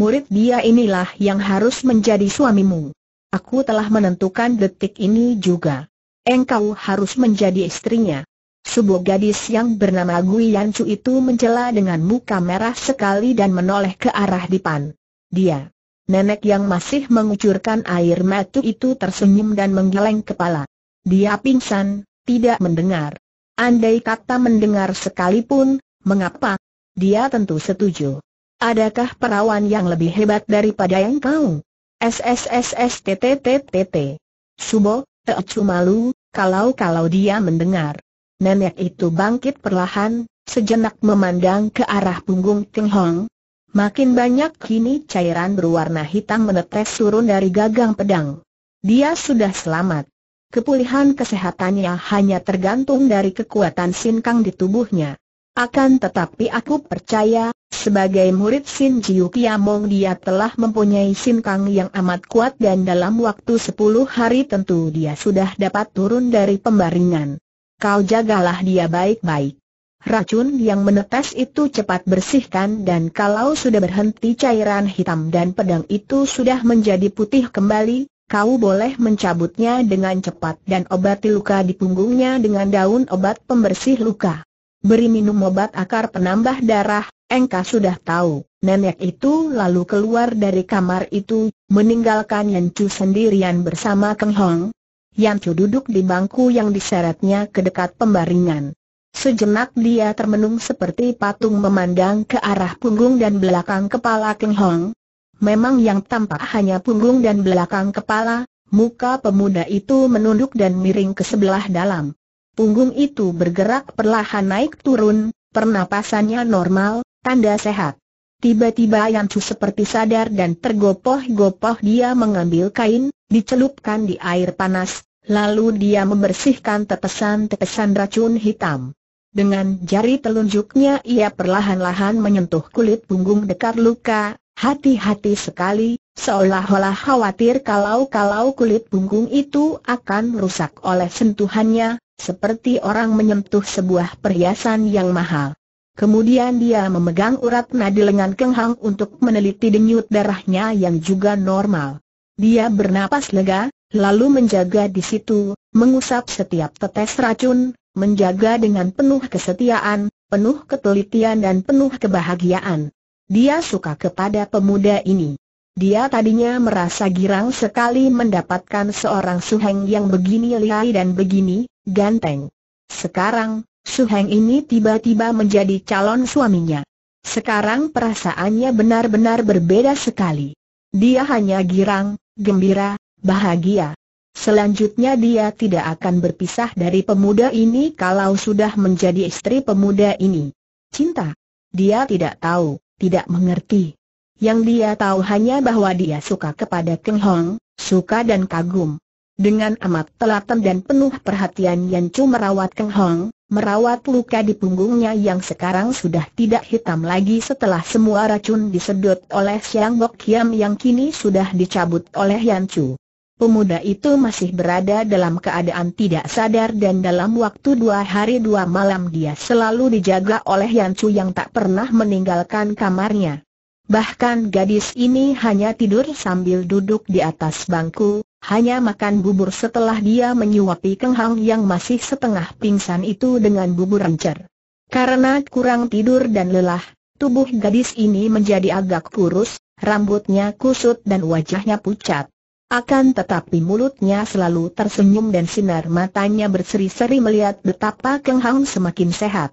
murid dia inilah yang harus menjadi suamimu. Aku telah menentukan detik ini juga. Engkau harus menjadi istrinya. Sebuah gadis yang bernama Gui Yancu itu mencela dengan muka merah sekali dan menoleh ke arah Dipan. Dia, nenek yang masih mengucurkan air mata itu tersenyum dan menggeleng kepala. Dia pingsan, tidak mendengar. Andai kata mendengar sekalipun, mengapa? Dia tentu setuju. Adakah perawan yang lebih hebat daripada yang kau? SSSSTTTTT. Subo, Teocu malu, kalau-kalau dia mendengar. Nenek itu bangkit perlahan, sejenak memandang ke arah punggung Ting Hong. Makin banyak kini cairan berwarna hitam menetes turun dari gagang pedang. Dia sudah selamat. Kepulihan kesehatannya hanya tergantung dari kekuatan sinkang di tubuhnya. Akan tetapi aku percaya, sebagai murid Sin Jiu Kiamong dia telah mempunyai Sin Kang yang amat kuat dan dalam waktu sepuluh hari tentu dia sudah dapat turun dari pembaringan. Kau jagalah dia baik-baik. Racun yang menetes itu cepat bersihkan dan kalau sudah berhenti cairan hitam dan pedang itu sudah menjadi putih kembali, kau boleh mencabutnya dengan cepat dan obati luka di punggungnya dengan daun obat pembersih luka. Beri minum obat akar penambah darah, Engkau sudah tahu, nenek itu lalu keluar dari kamar itu, meninggalkan Chu sendirian bersama Keng Hong. Chu duduk di bangku yang diseretnya ke dekat pembaringan. Sejenak dia termenung seperti patung memandang ke arah punggung dan belakang kepala Keng Hong. Memang yang tampak hanya punggung dan belakang kepala, muka pemuda itu menunduk dan miring ke sebelah dalam. Punggung itu bergerak perlahan naik turun, pernapasannya normal, Tanda sehat. Tiba-tiba yang Chu seperti sadar dan tergopoh-gopoh dia mengambil kain, dicelupkan di air panas, lalu dia membersihkan tetesan-tetesan racun hitam. Dengan jari telunjuknya ia perlahan-lahan menyentuh kulit punggung dekat luka, hati-hati sekali, seolah-olah khawatir kalau-kalau kulit punggung itu akan rusak oleh sentuhannya, seperti orang menyentuh sebuah perhiasan yang mahal. Kemudian dia memegang urat nadi lengan Keng Hang untuk meneliti denyut darahnya yang juga normal. Dia bernapas lega, lalu menjaga di situ, mengusap setiap tetes racun, menjaga dengan penuh kesetiaan, penuh ketelitian dan penuh kebahagiaan. Dia suka kepada pemuda ini. Dia tadinya merasa girang sekali mendapatkan seorang suheng yang begini lihai dan begini, ganteng. Sekarang, Su ini tiba-tiba menjadi calon suaminya. Sekarang perasaannya benar-benar berbeda sekali. Dia hanya girang, gembira, bahagia. Selanjutnya dia tidak akan berpisah dari pemuda ini kalau sudah menjadi istri pemuda ini. Cinta. Dia tidak tahu, tidak mengerti. Yang dia tahu hanya bahwa dia suka kepada Keng Hong, suka dan kagum. Dengan amat telaten dan penuh perhatian Yan Chu merawat Keng Hong, merawat luka di punggungnya yang sekarang sudah tidak hitam lagi setelah semua racun disedot oleh Siang Bok Kiam yang kini sudah dicabut oleh Yan Chu. Pemuda itu masih berada dalam keadaan tidak sadar dan dalam waktu dua hari dua malam dia selalu dijaga oleh Yan Chu yang tak pernah meninggalkan kamarnya. Bahkan gadis ini hanya tidur sambil duduk di atas bangku, hanya makan bubur setelah dia menyuapi Keng Hang yang masih setengah pingsan itu dengan bubur encer. Karena kurang tidur dan lelah, tubuh gadis ini menjadi agak kurus, rambutnya kusut dan wajahnya pucat. Akan tetapi mulutnya selalu tersenyum dan sinar matanya berseri-seri melihat betapa Keng Hang semakin sehat.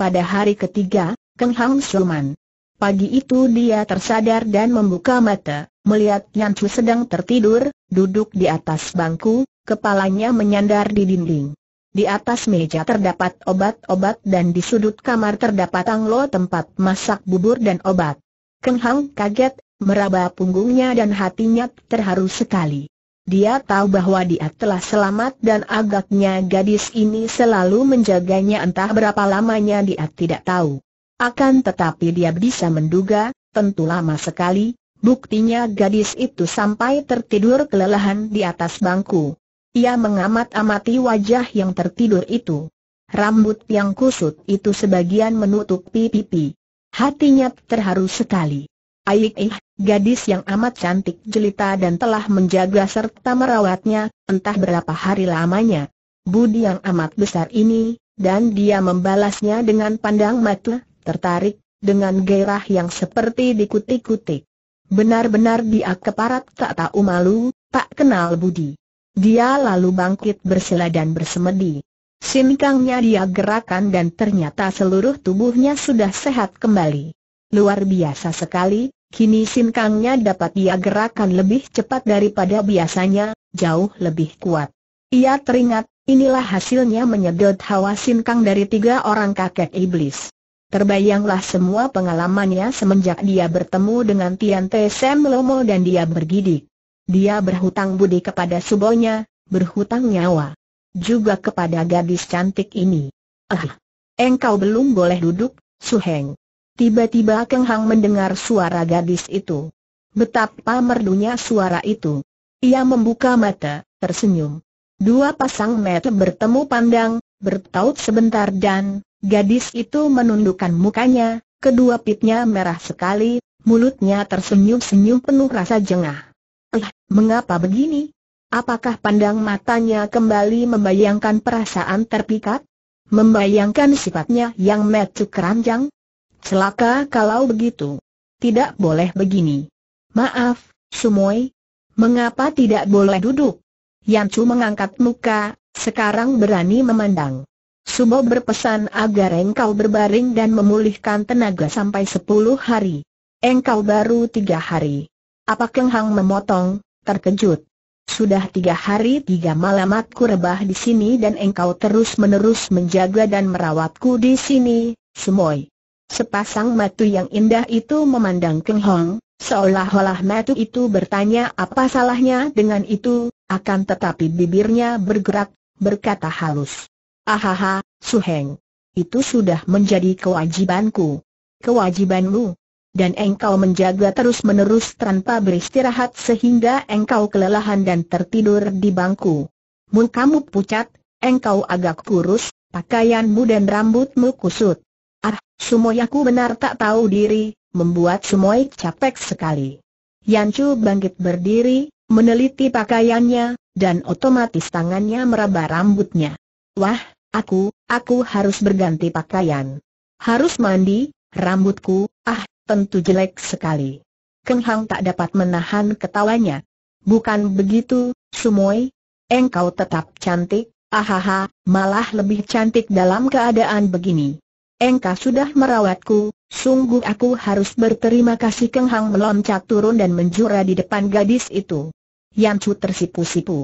Pada hari ketiga, Keng Hang Suman Pagi itu dia tersadar dan membuka mata, melihat Yan Chu sedang tertidur, duduk di atas bangku, kepalanya menyandar di dinding. Di atas meja terdapat obat-obat dan di sudut kamar terdapat anglo tempat masak bubur dan obat. Keng Hang kaget, meraba punggungnya dan hatinya terharu sekali. Dia tahu bahwa dia telah selamat dan agaknya gadis ini selalu menjaganya entah berapa lamanya dia tidak tahu. Akan tetapi dia bisa menduga, tentu lama sekali, buktinya gadis itu sampai tertidur kelelahan di atas bangku. Ia mengamat-amati wajah yang tertidur itu. Rambut yang kusut itu sebagian menutup pipi. Hatinya terharu sekali. Aik ih, gadis yang amat cantik jelita dan telah menjaga serta merawatnya, entah berapa hari lamanya. Budi yang amat besar ini, dan dia membalasnya dengan pandang mata, tertarik, dengan gairah yang seperti dikutik-kutik. Benar-benar dia keparat tak tahu malu, tak kenal budi. Dia lalu bangkit bersila dan bersemedi. Sinkangnya dia gerakan dan ternyata seluruh tubuhnya sudah sehat kembali. Luar biasa sekali, kini sinkangnya dapat dia gerakan lebih cepat daripada biasanya, jauh lebih kuat. Ia teringat, inilah hasilnya menyedot hawa sinkang dari tiga orang kakek iblis. Terbayanglah semua pengalamannya semenjak dia bertemu dengan Tian Te Sem Lomo dan dia bergidik. Dia berhutang budi kepada subonya, berhutang nyawa. Juga kepada gadis cantik ini. Ah, engkau belum boleh duduk, Su Heng. Tiba-tiba Keng Hang mendengar suara gadis itu. Betapa merdunya suara itu. Ia membuka mata, tersenyum. Dua pasang mata bertemu pandang, bertaut sebentar dan Gadis itu menundukkan mukanya, kedua pipnya merah sekali, mulutnya tersenyum-senyum penuh rasa jengah. Eh, mengapa begini? Apakah pandang matanya kembali membayangkan perasaan terpikat? Membayangkan sifatnya yang mecu keranjang? Celaka kalau begitu. Tidak boleh begini. Maaf, Sumoy. Mengapa tidak boleh duduk? Yancu mengangkat muka, sekarang berani memandang. Sumo berpesan agar engkau berbaring dan memulihkan tenaga sampai sepuluh hari. Engkau baru tiga hari. Apa kenghang memotong, terkejut. Sudah tiga hari tiga malam aku rebah di sini dan engkau terus-menerus menjaga dan merawatku di sini, Sumoy. Sepasang matu yang indah itu memandang kenghang, seolah-olah matu itu bertanya apa salahnya dengan itu, akan tetapi bibirnya bergerak, berkata halus. Ahaha, Suheng. Itu sudah menjadi kewajibanku. Kewajibanmu. Dan engkau menjaga terus-menerus tanpa beristirahat sehingga engkau kelelahan dan tertidur di bangku. Mun kamu pucat, engkau agak kurus, pakaianmu dan rambutmu kusut. Ah, sumoyaku benar tak tahu diri, membuat semua capek sekali. Yancu bangkit berdiri, meneliti pakaiannya, dan otomatis tangannya meraba rambutnya. Wah, Aku, aku harus berganti pakaian. Harus mandi, rambutku, ah, tentu jelek sekali. Keng Hang tak dapat menahan ketawanya. Bukan begitu, Sumoy. Engkau tetap cantik, ahaha, malah lebih cantik dalam keadaan begini. Engkau sudah merawatku, sungguh aku harus berterima kasih Keng Hang meloncat turun dan menjura di depan gadis itu. Yang Chu tersipu-sipu.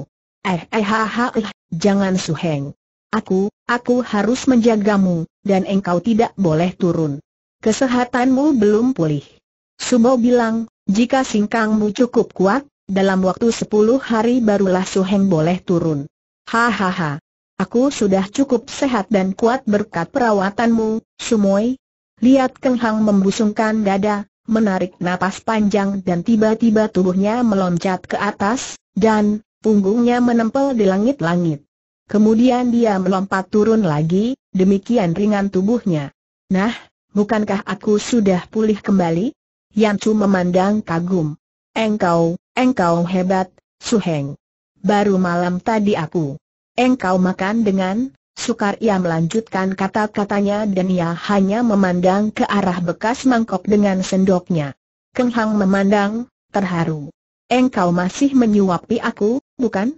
Eh eh ha ha eh, jangan suheng. Aku, aku harus menjagamu, dan engkau tidak boleh turun. Kesehatanmu belum pulih. Sumo bilang, jika singkangmu cukup kuat, dalam waktu sepuluh hari barulah Suheng boleh turun. Hahaha. Aku sudah cukup sehat dan kuat berkat perawatanmu, Sumoy. Lihat Keng Hang membusungkan dada, menarik napas panjang dan tiba-tiba tubuhnya meloncat ke atas, dan punggungnya menempel di langit-langit. Kemudian dia melompat turun lagi, demikian ringan tubuhnya. Nah, bukankah aku sudah pulih kembali? Yancu memandang kagum. Engkau, engkau hebat, Suheng. Baru malam tadi aku. Engkau makan dengan, sukar ia melanjutkan kata-katanya dan ia hanya memandang ke arah bekas mangkok dengan sendoknya. Keng Hang memandang, terharu. Engkau masih menyuapi aku, bukan?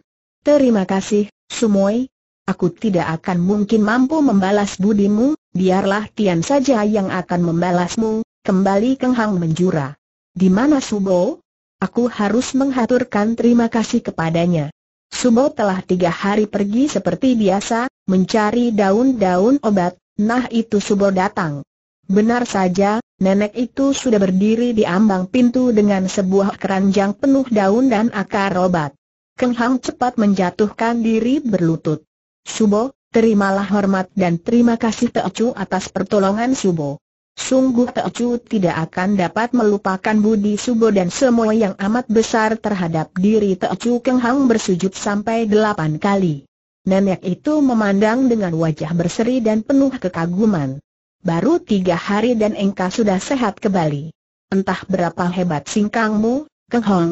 Terima kasih, Sumoi. Aku tidak akan mungkin mampu membalas budimu, biarlah Tian saja yang akan membalasmu, kembali Keng Hang menjura. Di mana Subo? Aku harus menghaturkan terima kasih kepadanya. Subo telah tiga hari pergi seperti biasa, mencari daun-daun obat, nah itu Subo datang. Benar saja, nenek itu sudah berdiri di ambang pintu dengan sebuah keranjang penuh daun dan akar obat. Keng Hang cepat menjatuhkan diri berlutut. Subo, terimalah hormat dan terima kasih Chu atas pertolongan Subo. Sungguh Chu tidak akan dapat melupakan budi Subo dan semua yang amat besar terhadap diri Chu. Keng Hang bersujud sampai delapan kali. Nenek itu memandang dengan wajah berseri dan penuh kekaguman. Baru tiga hari dan engkau sudah sehat kembali. Entah berapa hebat singkangmu, Keng Hong,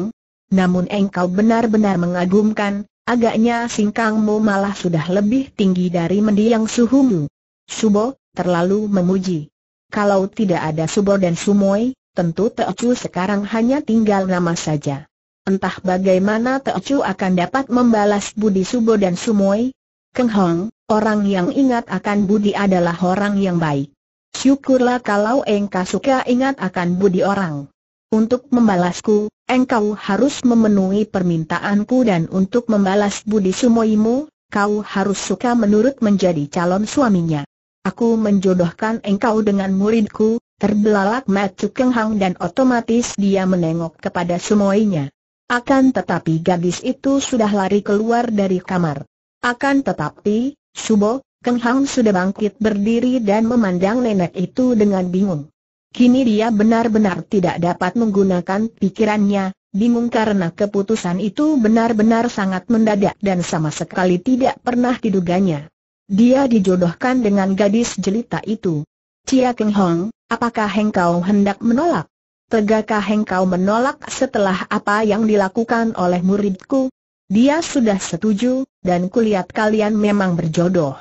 namun engkau benar-benar mengagumkan, agaknya singkangmu malah sudah lebih tinggi dari mendiang suhumu. Subo, terlalu memuji. Kalau tidak ada Subo dan Sumoy, tentu Teocu sekarang hanya tinggal nama saja. Entah bagaimana Teocu akan dapat membalas budi Subo dan Sumoy. Keng Hong, orang yang ingat akan budi adalah orang yang baik. Syukurlah kalau engkau suka ingat akan budi orang. Untuk membalasku, engkau harus memenuhi permintaanku dan untuk membalas budi sumoimu, kau harus suka menurut menjadi calon suaminya. Aku menjodohkan engkau dengan muridku, terbelalak Matu Kenghang dan otomatis dia menengok kepada sumoinya. Akan tetapi gadis itu sudah lari keluar dari kamar. Akan tetapi, Subo, Kenghang sudah bangkit berdiri dan memandang nenek itu dengan bingung. Kini dia benar-benar tidak dapat menggunakan pikirannya, bingung karena keputusan itu benar-benar sangat mendadak dan sama sekali tidak pernah diduganya. Dia dijodohkan dengan gadis jelita itu. Cia Keng Hong, apakah engkau hendak menolak? Tegakkah engkau menolak setelah apa yang dilakukan oleh muridku? Dia sudah setuju, dan kulihat kalian memang berjodoh.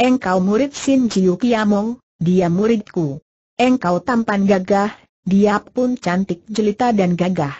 Engkau murid Sin Jiu Kiamong, dia muridku. Engkau tampan gagah, dia pun cantik jelita dan gagah.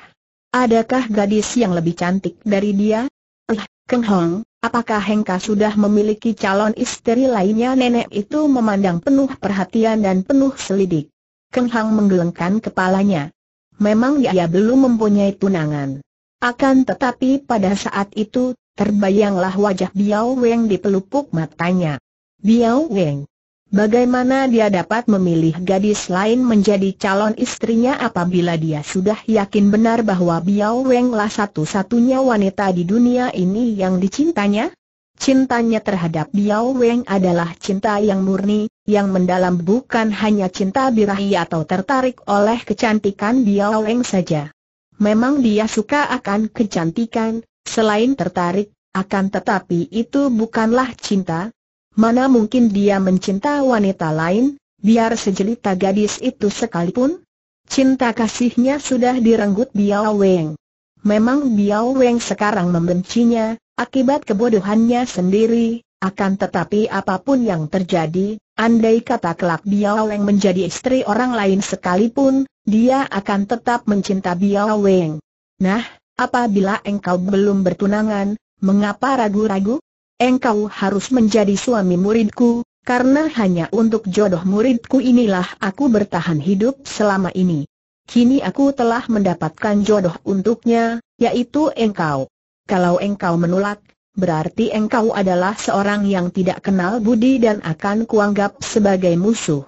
Adakah gadis yang lebih cantik dari dia? Eh, Keng Hong, apakah Hengka sudah memiliki calon istri lainnya? Nenek itu memandang penuh perhatian dan penuh selidik. Keng Hong menggelengkan kepalanya. Memang dia belum mempunyai tunangan. Akan tetapi pada saat itu, terbayanglah wajah Biao Weng di pelupuk matanya. Biao Weng, Bagaimana dia dapat memilih gadis lain menjadi calon istrinya apabila dia sudah yakin benar bahwa Biao Weng lah satu-satunya wanita di dunia ini yang dicintanya? Cintanya terhadap Biao Weng adalah cinta yang murni, yang mendalam bukan hanya cinta birahi atau tertarik oleh kecantikan Biao Weng saja. Memang dia suka akan kecantikan, selain tertarik, akan tetapi itu bukanlah cinta, Mana mungkin dia mencinta wanita lain, biar sejelita gadis itu sekalipun? Cinta kasihnya sudah direnggut Biao Weng. Memang Biao Weng sekarang membencinya, akibat kebodohannya sendiri, akan tetapi apapun yang terjadi, andai kata kelak Biao Weng menjadi istri orang lain sekalipun, dia akan tetap mencinta Biao Weng. Nah, apabila engkau belum bertunangan, mengapa ragu-ragu? engkau harus menjadi suami muridku, karena hanya untuk jodoh muridku inilah aku bertahan hidup selama ini. Kini aku telah mendapatkan jodoh untuknya, yaitu engkau. Kalau engkau menolak, berarti engkau adalah seorang yang tidak kenal budi dan akan kuanggap sebagai musuh.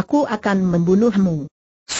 Aku akan membunuhmu.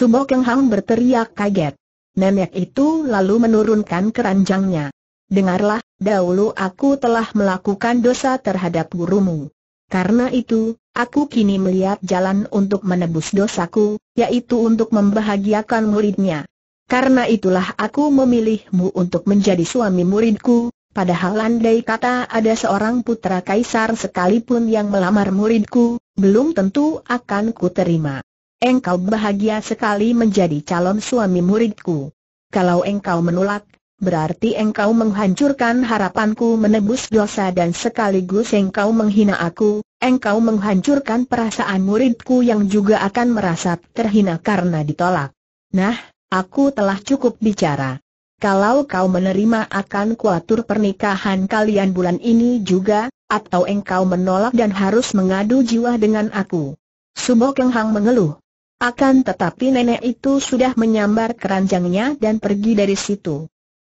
Yang Hang berteriak kaget. Nenek itu lalu menurunkan keranjangnya dengarlah, dahulu aku telah melakukan dosa terhadap gurumu. Karena itu, aku kini melihat jalan untuk menebus dosaku, yaitu untuk membahagiakan muridnya. Karena itulah aku memilihmu untuk menjadi suami muridku, Padahal andai kata ada seorang putra kaisar sekalipun yang melamar muridku, belum tentu akan kuterima. Engkau bahagia sekali menjadi calon suami muridku. Kalau engkau menolak, berarti engkau menghancurkan harapanku menebus dosa dan sekaligus engkau menghina aku, engkau menghancurkan perasaan muridku yang juga akan merasa terhina karena ditolak. Nah, aku telah cukup bicara. Kalau kau menerima akan kuatur pernikahan kalian bulan ini juga, atau engkau menolak dan harus mengadu jiwa dengan aku. Subo Keng mengeluh. Akan tetapi nenek itu sudah menyambar keranjangnya dan pergi dari situ.